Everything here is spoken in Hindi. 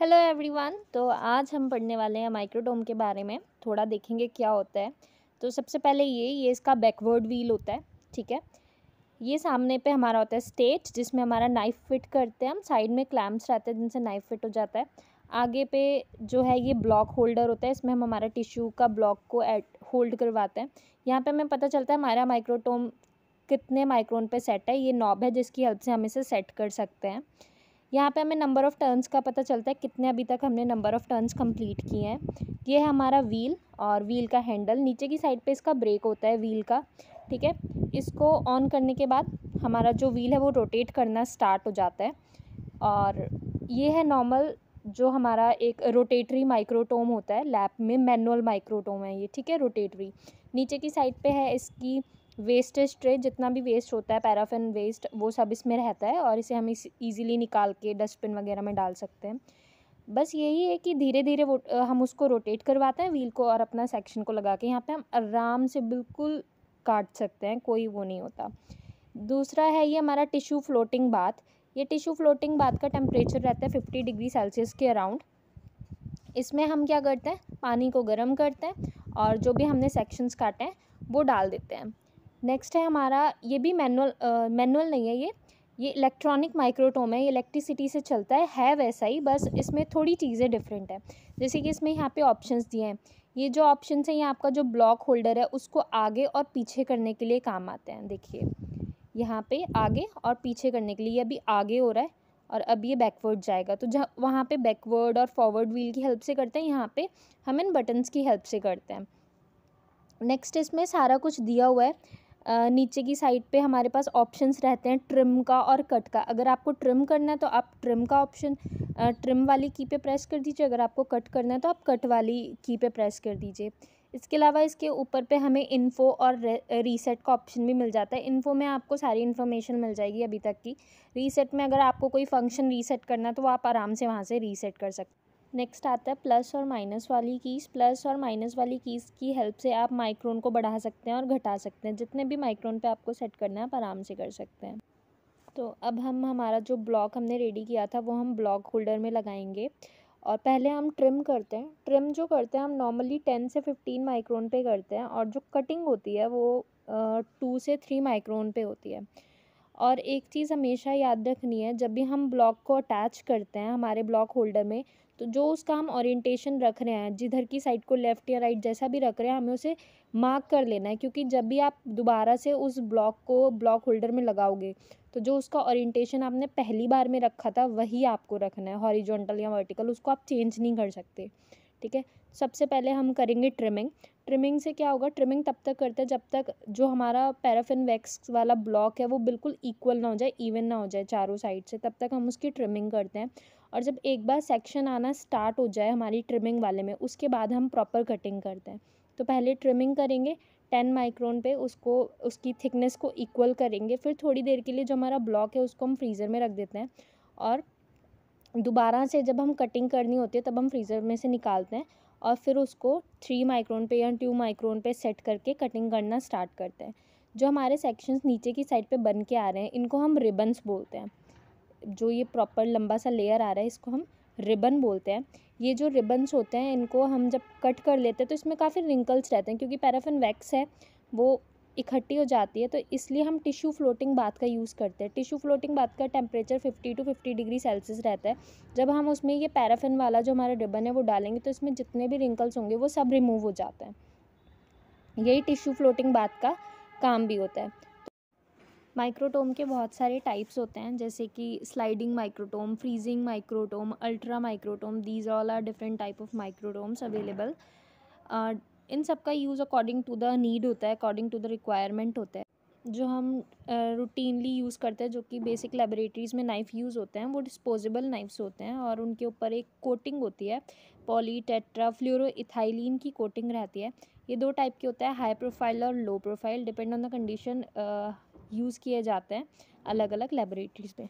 हेलो एवरीवन तो आज हम पढ़ने वाले हैं माइक्रोडोम के बारे में थोड़ा देखेंगे क्या होता है तो सबसे पहले ये ये इसका बैकवर्ड व्हील होता है ठीक है ये सामने पे हमारा होता है स्टेज जिसमें हमारा नाइफ़ फिट करते हैं हम साइड में क्लैम्प्स रहते हैं जिनसे नाइफ़ फिट हो जाता है आगे पे जो है ये ब्लॉक होल्डर होता है इसमें हम हमारा टिश्यू का ब्लॉक को एड होल्ड करवाते हैं यहाँ पर हमें पता चलता है हमारा माइक्रोटोम कितने माइक्रोन पर सेट है ये नॉब है जिसकी हेल्प से हम इसे सेट कर सकते हैं यहाँ पे हमें नंबर ऑफ़ टर्न्स का पता चलता है कितने अभी तक हमने नंबर ऑफ़ टर्न्स कंप्लीट किए हैं ये है हमारा व्हील और व्हील का हैंडल नीचे की साइड पे इसका ब्रेक होता है व्हील का ठीक है इसको ऑन करने के बाद हमारा जो व्हील है वो रोटेट करना स्टार्ट हो जाता है और ये है नॉर्मल जो हमारा एक रोटेटरी माइक्रोटोम होता है लैब में मैनुअल माइक्रोटोम है ये ठीक है रोटेटरी नीचे की साइड पर है इसकी वेस्टेज ट्रे जितना भी वेस्ट होता है पैराफिन वेस्ट वो सब इसमें रहता है और इसे हम इस ईज़िली निकाल के डस्टबिन वगैरह में डाल सकते हैं बस यही है कि धीरे धीरे वो हम उसको रोटेट करवाते हैं व्हील को और अपना सेक्शन को लगा के यहाँ पे हम आराम से बिल्कुल काट सकते हैं कोई वो नहीं होता दूसरा है ये हमारा टिशू फ्लोटिंग बात ये टिशू फ्लोटिंग बात का टेम्परेचर रहता है फिफ्टी डिग्री सेल्सियस के अराउंड इसमें हम क्या करते हैं पानी को गर्म करते हैं और जो भी हमने सेक्शंस काटे हैं वो डाल देते हैं नेक्स्ट है हमारा ये भी मैनुअल मैनुअल नहीं है ये ये इलेक्ट्रॉनिक माइक्रोटोम है ये इलेक्ट्रिसिटी से चलता है है वैसा ही बस इसमें थोड़ी चीज़ें डिफरेंट है जैसे कि इसमें यहाँ पे ऑप्शंस दिए हैं ये जो ऑप्शन है ये आपका जो ब्लॉक होल्डर है उसको आगे और पीछे करने के लिए काम आते हैं देखिए यहाँ पे आगे और पीछे करने के लिए ये अभी आगे हो रहा है और अब ये बैकवर्ड जाएगा तो जहाँ वहाँ पर बैकवर्ड और फॉरवर्ड व्हील की हेल्प से करते हैं यहाँ पर हम इन बटन्स की हेल्प से करते हैं नेक्स्ट इसमें सारा कुछ दिया हुआ है नीचे की साइड पे हमारे पास ऑप्शंस रहते हैं ट्रिम का और कट का अगर आपको ट्रिम करना है तो आप ट्रिम का ऑप्शन ट्रिम वाली की पे प्रेस कर दीजिए अगर आपको कट करना है तो आप कट वाली की पे प्रेस कर दीजिए इसके अलावा इसके ऊपर पे हमें इन्फो और रीसेट का ऑप्शन भी मिल जाता है इन्फो में आपको सारी इन्फॉर्मेशन मिल जाएगी अभी तक की रीसेट में अगर आपको कोई फंक्शन रीसेट करना है तो आप आराम से वहाँ से रीसेट कर सकते नेक्स्ट आता है प्लस और माइनस वाली कीज़ प्लस और माइनस वाली कीज़ की हेल्प से आप माइक्रोन को बढ़ा सकते हैं और घटा सकते हैं जितने भी माइक्रोन पे आपको सेट करना है आप आराम से कर सकते हैं तो अब हम हमारा जो ब्लॉक हमने रेडी किया था वो हम ब्लॉक होल्डर में लगाएंगे और पहले हम ट्रिम करते हैं ट्रिम जो करते हैं हम नॉर्मली टेन से फिफ्टीन माइक्रोन पर करते हैं और जो कटिंग होती है वो टू से थ्री माइक्रोन पर होती है और एक चीज़ हमेशा याद रखनी है जब भी हम ब्लॉक को अटैच करते हैं हमारे ब्लॉक होल्डर में तो जो उसका हम ओरिएंटेशन रख रहे हैं जिधर की साइड को लेफ़्ट या राइट जैसा भी रख रहे हैं हमें उसे मार्क कर लेना है क्योंकि जब भी आप दोबारा से उस ब्लॉक को ब्लॉक होल्डर में लगाओगे तो जो उसका ओरिएंटेशन आपने पहली बार में रखा था वही आपको रखना है हॉरिजॉन्टल या वर्टिकल उसको आप चेंज नहीं कर सकते ठीक है सबसे पहले हम करेंगे ट्रिमिंग ट्रिमिंग से क्या होगा ट्रिमिंग तब तक करते हैं जब तक जो हमारा पैराफिन वैक्स वाला ब्लॉक है वो बिल्कुल इक्वल ना हो जाए इवन ना हो जाए चारों साइड से तब तक हम उसकी ट्रिमिंग करते हैं और जब एक बार सेक्शन आना स्टार्ट हो जाए हमारी ट्रिमिंग वाले में उसके बाद हम प्रॉपर कटिंग करते हैं तो पहले ट्रिमिंग करेंगे टेन माइक्रोन पे उसको उसकी थिकनेस को इक्वल करेंगे फिर थोड़ी देर के लिए जो हमारा ब्लॉक है उसको हम फ्रीज़र में रख देते हैं और दोबारा से जब हम कटिंग करनी होती है तब हम फ्रीज़र में से निकालते हैं और फिर उसको थ्री माइक्रोन पे या टू माइक्रोन पे सेट करके कटिंग करना स्टार्ट करते हैं जो हमारे सेक्शंस नीचे की साइड पे बन के आ रहे हैं इनको हम रिबन्स बोलते हैं जो ये प्रॉपर लंबा सा लेयर आ रहा है इसको हम रिबन बोलते हैं ये जो रिबन्स होते हैं इनको हम जब कट कर लेते हैं तो इसमें काफ़ी रिंकल्स रहते हैं क्योंकि पैराफिन वैक्स है वो इकट्ठी हो जाती है तो इसलिए हम टिश्यू फ्लोटिंग बाथ का यूज़ करते हैं टिश्यू फ्लोटिंग बाथ का temperature fifty to fifty degree Celsius रहता है जब हम उसमें ये पैराफिन वाला जो हमारा रिबन है वो डालेंगे तो इसमें जितने भी रिंकल्स होंगे वो सब रिमूव हो जाते हैं यही टिश्यू फ्लोटिंग बात का काम भी होता है माइक्रोटोम के बहुत सारे टाइप्स होते हैं जैसे कि sliding microtome freezing microtome ultra microtome these all are different type of microtomes available इन सब का use according to the need होता है अकॉर्डिंग टू द रिक्वायरमेंट होता है जो हम रूटीनली uh, यूज़ करते हैं जो कि बेसिक लेबोरेटरीज़ में नाइफ़ यूज़ होते हैं वो डिस्पोजेबल नाइफ्स होते हैं और उनके ऊपर एक कोटिंग होती है पॉली टेट्रा फ्लोरोइथाइलिन की कोटिंग रहती है ये दो टाइप के होते हैं हाई प्रोफाइल और low profile depend on the condition use किए जाते हैं अलग अलग लेबोरेटरीज़ में